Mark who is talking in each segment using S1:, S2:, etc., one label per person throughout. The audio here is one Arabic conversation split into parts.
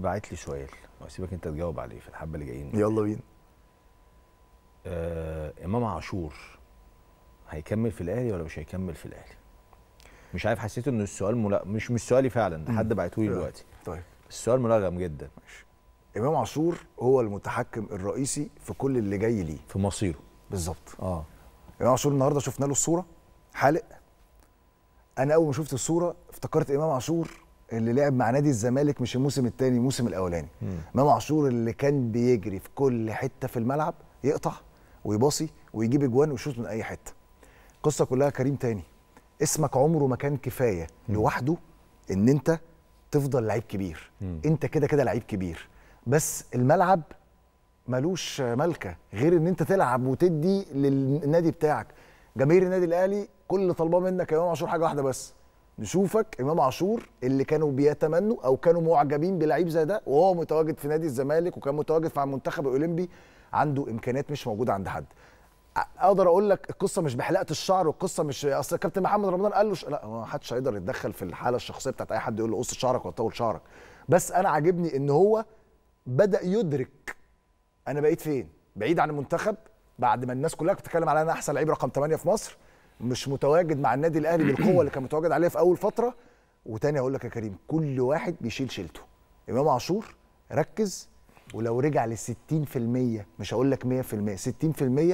S1: بعت باعت لي سؤال واسيبك انت تجاوب عليه في الحبه اللي جايين يلا بينا آه امام عاشور هيكمل في الاهلي ولا مش هيكمل في الاهلي مش عارف حسيت ان السؤال ملا... مش مش سؤالي فعلا ده حد بعته لي آه، دلوقتي طيب السؤال ملغم جدا ماشي امام عاشور هو المتحكم الرئيسي في كل اللي جاي ليه في مصيره بالظبط اه امام عاشور النهارده شفنا له الصوره حالق انا اول ما شفت الصوره افتكرت امام عاشور اللي لعب مع نادي الزمالك مش الموسم الثاني الموسم الاولاني امام عاشور اللي كان بيجري في كل حته في الملعب يقطع ويباصي ويجيب اجوان ويشوط من اي حته القصه كلها كريم تاني اسمك عمره ما كان كفايه مم. لوحده ان انت تفضل لعيب كبير مم. انت كده كده لعيب كبير بس الملعب ملوش ملكه غير ان انت تلعب وتدي للنادي بتاعك جماهير النادي الاهلي كل طالباه منك يا امام عاشور حاجه واحده بس نشوفك امام عاشور اللي كانوا بيتمنوا او كانوا معجبين بلعيب زي ده وهو متواجد في نادي الزمالك وكان متواجد مع المنتخب الاولمبي عنده امكانيات مش موجوده عند حد اقدر اقول لك القصه مش بحلقه الشعر والقصه مش اصل كابتن محمد رمضان قال له لا ما حدش هيقدر يتدخل في الحاله الشخصيه بتاعت اي حد يقول له قص شعرك ولا طول شعرك بس انا عاجبني ان هو بدا يدرك انا بقيت فين بعيد عن المنتخب بعد ما الناس كلها بتتكلم على انا احسن لعيب رقم 8 في مصر مش متواجد مع النادي الاهلي بالقوه اللي كان متواجد عليها في اول فتره وتاني اقول لك يا كريم كل واحد بيشيل شيلته امام عاشور ركز ولو رجع ل 60% مش هقول لك 100%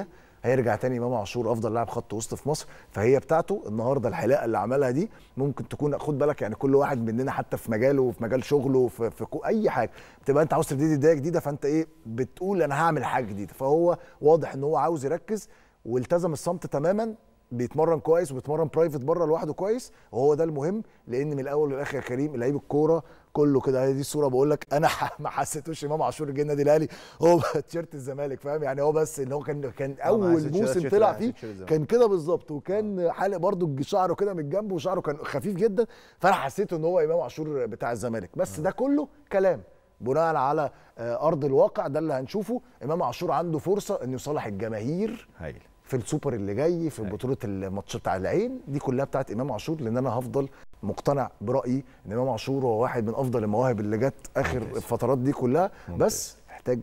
S1: 60% هيرجع تاني امام عاشور افضل لاعب خط وسط في مصر فهي بتاعته النهارده الحلاقه اللي عملها دي ممكن تكون خد بالك يعني كل واحد مننا حتى في مجاله وفي مجال شغله وفي في اي حاجه بتبقى انت عاوز تبتدي بدايه جديده فانت ايه بتقول انا هعمل حاجه جديده فهو واضح ان هو عاوز يركز والتزم الصمت تماما بيتمرن كويس وبيتمرن برايفت بره لوحده كويس وهو ده المهم لان من الاول للاخر يا كريم لعيب الكوره كله كده هي دي الصوره بقول لك انا ما حسيتوش امام عاشور جه النادي الاهلي هو تيشيرت الزمالك فاهم يعني هو بس ان هو كان كان آه، اول موسم يعني، طلع فيه كان كده بالظبط وكان آه. حالق برده شعره كده من الجنب وشعره كان خفيف جدا فانا حسيت ان هو امام عاشور بتاع الزمالك بس آه. ده كله كلام بناء على ارض الواقع ده اللي هنشوفه امام عاشور عنده فرصه انه يصالح الجماهير هايل في السوبر اللي جاي في أيوة. بطوله الماتش بتاع العين دي كلها بتاعت امام عاشور لان انا هفضل مقتنع برايي ان امام عاشور هو واحد من افضل المواهب اللي جت اخر ممتاز. الفترات دي كلها ممتاز. بس محتاج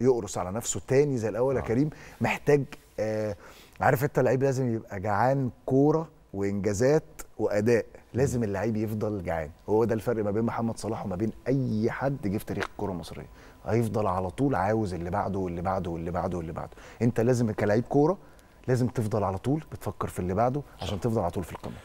S1: يقرص على نفسه تاني زي الاول آه. يا كريم محتاج آه عارف انت اللعيب لازم يبقى جعان كوره وانجازات واداء لازم اللعيب يفضل جعان هو ده الفرق ما بين محمد صلاح وما بين اي حد جه في تاريخ الكره المصريه هيفضل على طول عاوز اللي بعده واللي بعده واللي بعده واللي بعده انت لازم كلاعب كوره لازم تفضل على طول بتفكر في اللي بعده عشان تفضل على طول في القمه